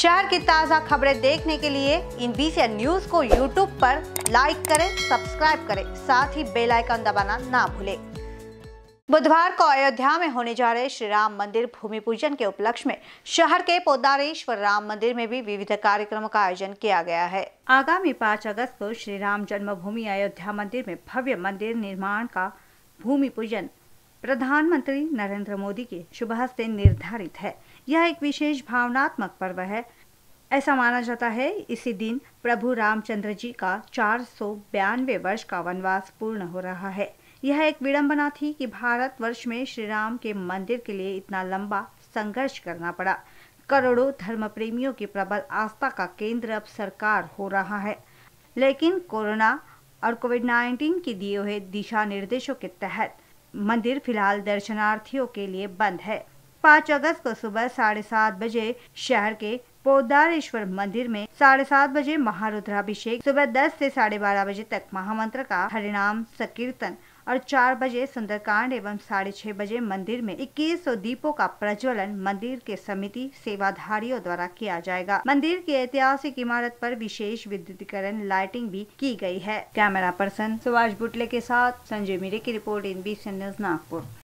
शहर की ताज़ा खबरें देखने के लिए इन बीसी न्यूज को यूट्यूब पर लाइक करें सब्सक्राइब करें साथ ही बेल आइकन दबाना ना भूलें बुधवार को अयोध्या में होने जा रहे श्री राम मंदिर भूमि पूजन के उपलक्ष्य में शहर के पोदारेश्वर राम मंदिर में भी विविध कार्यक्रमों का आयोजन किया गया है आगामी पाँच अगस्त को श्री राम जन्मभूमि अयोध्या मंदिर में भव्य मंदिर निर्माण का भूमि पूजन प्रधानमंत्री नरेंद्र मोदी के शुभ से निर्धारित है यह एक विशेष भावनात्मक पर्व है ऐसा माना जाता है इसी दिन प्रभु रामचंद्र जी का चार वर्ष का वनवास पूर्ण हो रहा है यह एक विडंबना थी कि वर्ष में श्री राम के मंदिर के लिए इतना लंबा संघर्ष करना पड़ा करोड़ों धर्म प्रेमियों की प्रबल आस्था का केंद्र अब सरकार हो रहा है लेकिन कोरोना और कोविड 19 के दिए हुए दिशा निर्देशों के तहत मंदिर फिलहाल दर्शनार्थियों के लिए बंद है पाँच अगस्त को सुबह साढ़े सात बजे शहर के पोदारेश्वर मंदिर में साढ़े सात बजे महारुद्राभिषेक सुबह दस से साढ़े बारह बजे तक महामंत्र का हरिणाम संकीर्तन और चार बजे सुंदरकांड एवं साढ़े छः बजे मंदिर में इक्कीस सौ दीपों का प्रज्वलन मंदिर के समिति सेवाधारियों द्वारा किया जाएगा मंदिर की ऐतिहासिक इमारत पर विशेष विद्युतीकरण लाइटिंग भी की गई है कैमरा पर्सन सुभाष बुटले के साथ संजय मीरे की report N B news Nagpur